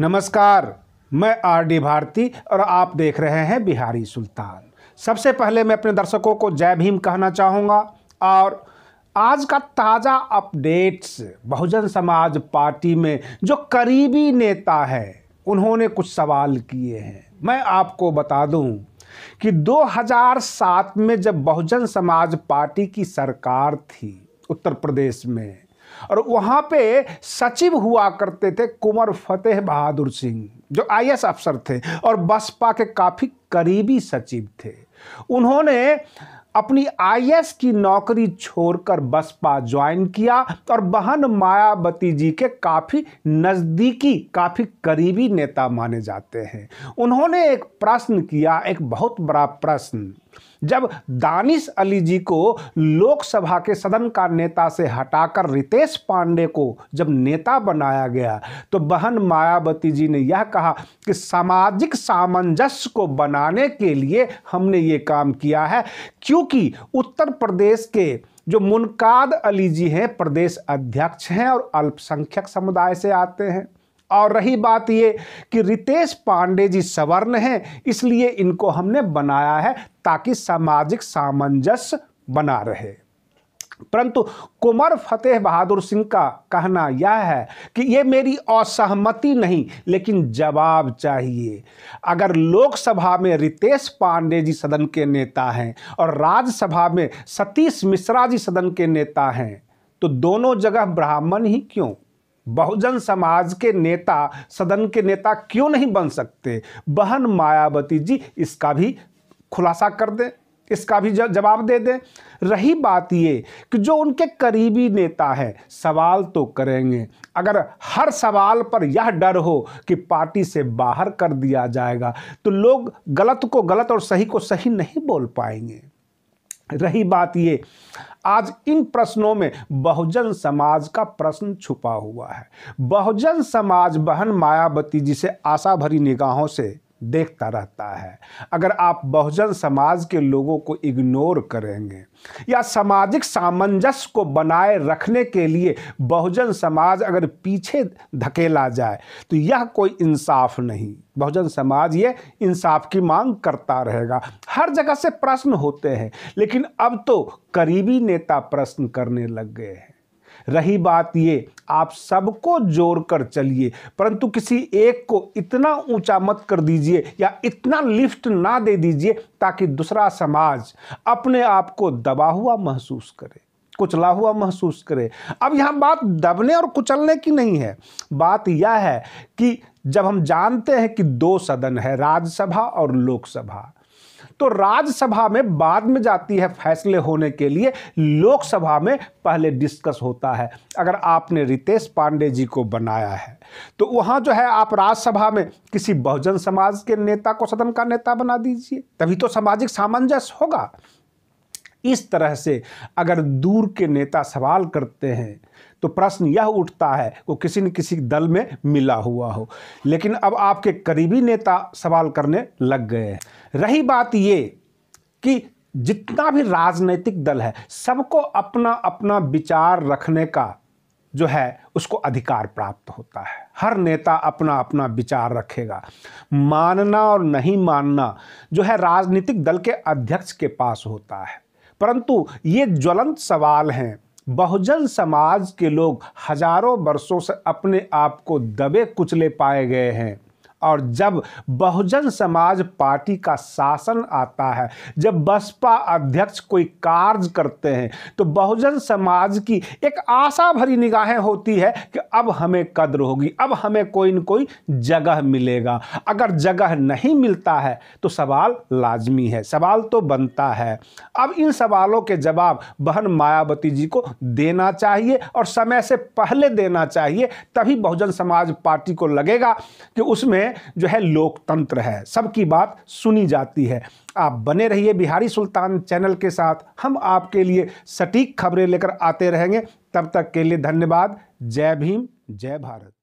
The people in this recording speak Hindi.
नमस्कार मैं आर डी भारती और आप देख रहे हैं बिहारी सुल्तान सबसे पहले मैं अपने दर्शकों को जय भीम कहना चाहूँगा और आज का ताज़ा अपडेट्स बहुजन समाज पार्टी में जो करीबी नेता है उन्होंने कुछ सवाल किए हैं मैं आपको बता दूं कि 2007 में जब बहुजन समाज पार्टी की सरकार थी उत्तर प्रदेश में और वहाँ पे सचिव हुआ करते थे कुंवर फतेह बहादुर सिंह जो आई अफसर थे और बसपा के काफ़ी करीबी सचिव थे उन्होंने अपनी आई की नौकरी छोड़कर बसपा ज्वाइन किया और बहन मायावती जी के काफ़ी नज़दीकी काफ़ी करीबी नेता माने जाते हैं उन्होंने एक प्रश्न किया एक बहुत बड़ा प्रश्न जब दानिश अली जी को लोकसभा के सदन का नेता से हटाकर रितेश पांडे को जब नेता बनाया गया तो बहन मायावती जी ने यह कहा कि सामाजिक सामंजस्य को बनाने के लिए हमने ये काम किया है क्योंकि उत्तर प्रदेश के जो मुनकाद अली जी हैं प्रदेश अध्यक्ष हैं और अल्पसंख्यक समुदाय से आते हैं और रही बात ये कि रितेश पांडे जी सवर्ण हैं इसलिए इनको हमने बनाया है ताकि सामाजिक सामंजस्य बना रहे परंतु कुंवर फतेह बहादुर सिंह का कहना यह है कि ये मेरी असहमति नहीं लेकिन जवाब चाहिए अगर लोकसभा में रितेश पांडे जी सदन के नेता हैं और राज्यसभा में सतीश मिश्रा जी सदन के नेता हैं तो दोनों जगह ब्राह्मण ही क्यों बहुजन समाज के नेता सदन के नेता क्यों नहीं बन सकते बहन मायावती जी इसका भी खुलासा कर दें इसका भी जवाब दे दें रही बात ये कि जो उनके करीबी नेता हैं सवाल तो करेंगे अगर हर सवाल पर यह डर हो कि पार्टी से बाहर कर दिया जाएगा तो लोग गलत को गलत और सही को सही नहीं बोल पाएंगे रही बात ये आज इन प्रश्नों में बहुजन समाज का प्रश्न छुपा हुआ है बहुजन समाज बहन मायावती जिसे आशा भरी निगाहों से देखता रहता है अगर आप बहुजन समाज के लोगों को इग्नोर करेंगे या सामाजिक सामंजस्य को बनाए रखने के लिए बहुजन समाज अगर पीछे धकेला जाए तो यह कोई इंसाफ नहीं बहुजन समाज ये इंसाफ की मांग करता रहेगा हर जगह से प्रश्न होते हैं लेकिन अब तो करीबी नेता प्रश्न करने लग गए हैं रही बात ये आप सबको जोड़ कर चलिए परंतु किसी एक को इतना ऊंचा मत कर दीजिए या इतना लिफ्ट ना दे दीजिए ताकि दूसरा समाज अपने आप को दबा हुआ महसूस करे कुचला हुआ महसूस करे अब यहाँ बात दबने और कुचलने की नहीं है बात यह है कि जब हम जानते हैं कि दो सदन है राज्यसभा और लोकसभा तो राज्यसभा में बाद में जाती है फैसले होने के लिए लोकसभा में पहले डिस्कस होता है अगर आपने रितेश पांडे जी को बनाया है तो वहां जो है आप राज्यसभा में किसी बहुजन समाज के नेता को सदन का नेता बना दीजिए तभी तो सामाजिक सामंजस्य होगा इस तरह से अगर दूर के नेता सवाल करते हैं तो प्रश्न यह उठता है वो किसी न किसी दल में मिला हुआ हो लेकिन अब आपके करीबी नेता सवाल करने लग गए हैं रही बात ये कि जितना भी राजनीतिक दल है सबको अपना अपना विचार रखने का जो है उसको अधिकार प्राप्त होता है हर नेता अपना अपना विचार रखेगा मानना और नहीं मानना जो है राजनीतिक दल के अध्यक्ष के पास होता है परंतु ये ज्वलंत सवाल हैं बहुजन समाज के लोग हजारों वर्षों से अपने आप को दबे कुचले पाए गए हैं और जब बहुजन समाज पार्टी का शासन आता है जब बसपा अध्यक्ष कोई कार्य करते हैं तो बहुजन समाज की एक आशा भरी निगाहें होती है कि अब हमें कद्र होगी अब हमें कोई न कोई जगह मिलेगा अगर जगह नहीं मिलता है तो सवाल लाजमी है सवाल तो बनता है अब इन सवालों के जवाब बहन मायावती जी को देना चाहिए और समय से पहले देना चाहिए तभी बहुजन समाज पार्टी को लगेगा कि उसमें में जो है लोकतंत्र है सबकी बात सुनी जाती है आप बने रहिए बिहारी सुल्तान चैनल के साथ हम आपके लिए सटीक खबरें लेकर आते रहेंगे तब तक के लिए धन्यवाद जय भीम जय भारत